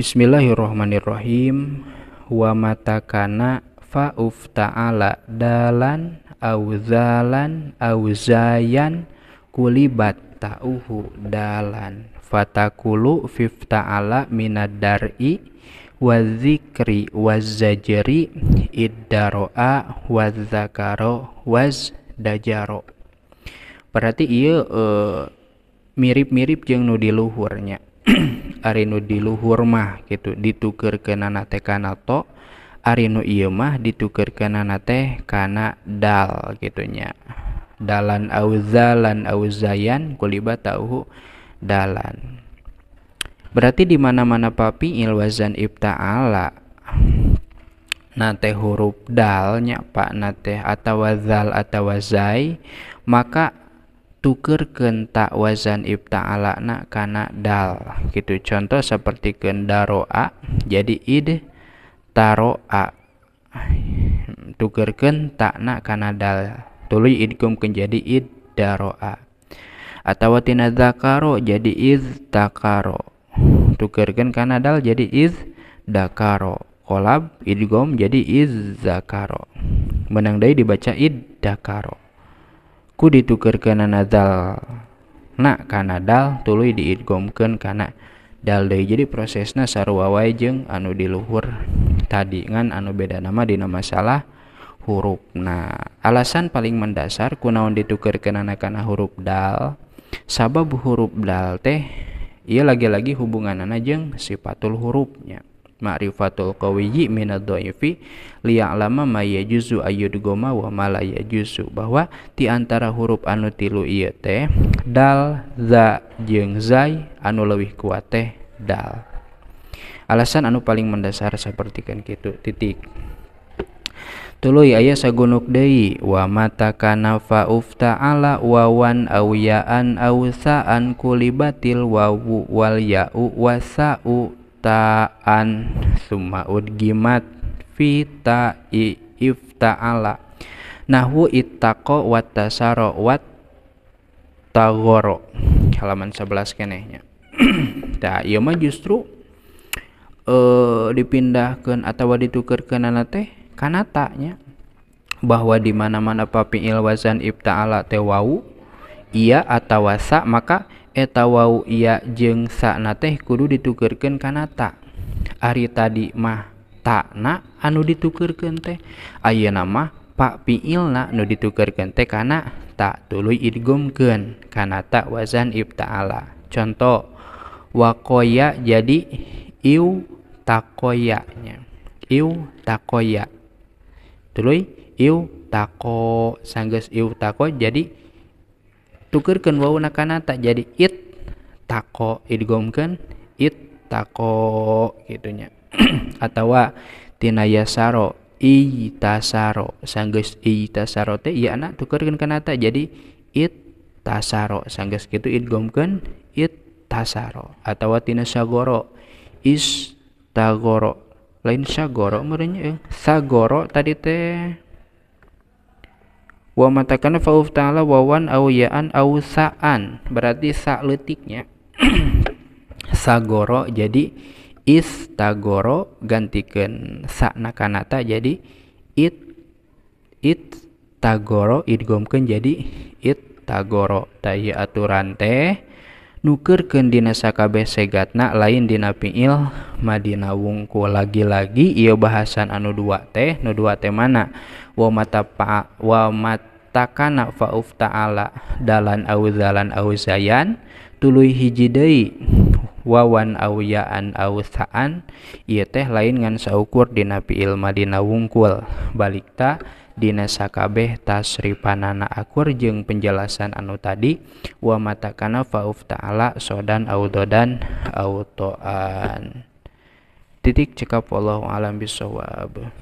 Bismillahirrahmanirrahim wa matakana fa'uf ta'ala dalan auzalan auzayan kulibat ta'uhu dalan fatakulu fifta'ala ta'ala minadari wa zikri wa zajri iddaro'a wa zakaro wa dajaro berarti iya eh, mirip-mirip uh, jeung nu luhurnya Arinu diluhur mah gitu dituker ke nana teh kana to Arinu iya mah dituker ke nana teh kana dal gitunya dalan auzalan auzayan kuliba tahu dalan berarti di mana mana papi ilwazan ibtaala nate huruf dalnya pak nate atau wazal atau wazai maka tukerken tak wazan alakna karena dal gitu contoh seperti kendaroa jadi id taroa Tuker tukerken nak karena dal tuli idkum ken jadi id daroa atau tina zakaro jadi id takaro tukerken karena dal jadi id dakaro kolab idgom jadi iz zakaro menang dari dibaca id dakaro ku ditukerkeun nadal na kana dal tuluy diidgomkeun kana dal deui jadi prosesna sarua wae jeung anu di luhur tadi ngan anu beda nama dina masalah huruf nah alasan paling mendasar kunaon ditukerkeunana kana huruf dal sabab huruf dal teh ia lagi-lagi hubungan jeung sifatul hurufnya ma'rifatul qawiyyi minad dhaifi liya'lama ma yajuzu goma wa ma la yajuzu bahwa di antara huruf anu tilu ieu teh dal za jeung zai anu leuwih kuat teh dal alasan anu paling mendasar seperti kan kitu titik Tuluy aya sagunuk deui wa mata kana fa ufta'ala wawan aw ya'an kulibatil wawu wal ya'u wasa'u taan summa udgimat fi ta'i ifta'ala nahwu ittaqo tasaro wat tagoro halaman 11 kenehnya nah iya mah justru uh, dipindahkan atau ditukar ke teh karena taknya bahwa dimana-mana papi ilwazan ibta'ala tewau iya atau wasa maka Etawau wau ia jeng sakna teh kudu ditukerken kana tak Ari tadi mah takna anu ditukerken teh Ayo nama Pak piilna anu ditukerken teh kana tak tulu idgomken kana tak wazan ibtaala contoh wakoya jadi iu takoyanya iu takoya tuluy iu tako sanges iu tako jadi tukerkan wawuna nakana tak jadi it tako idgomkan it tako gitunya atau tina yasaro itasaro sanggeus itasaro teh iya anak tukerkan kana tak jadi it tasaro sanggus gitu idgomkan it tasaro atau tinasagoro is tagoro lain sagoro merenya sagoro tadi teh wa matakan fauf ta'ala wawan au ya'an au sa'an berarti sa letiknya sagoro jadi istagoro gantikan sa nakanata jadi it it tagoro idgomkeun jadi it tagoro tayi aturan teh nukerken dina sakabeh segatna lain dina piil Madinah wungku lagi-lagi ia bahasan anu dua teh nu dua teh mana wa mata pa wa mata kana fauf ta'ala dalan au dalan au zayan tuluy hiji deui wawan au saan ieu teh lain ngan saukur dina piil Madinah wungkul ta Dina sakabeh tasripanana akur jeng penjelasan anu tadi wa matakana fauf ta'ala sodan audodan autoan titik cekap Allah alam bisawab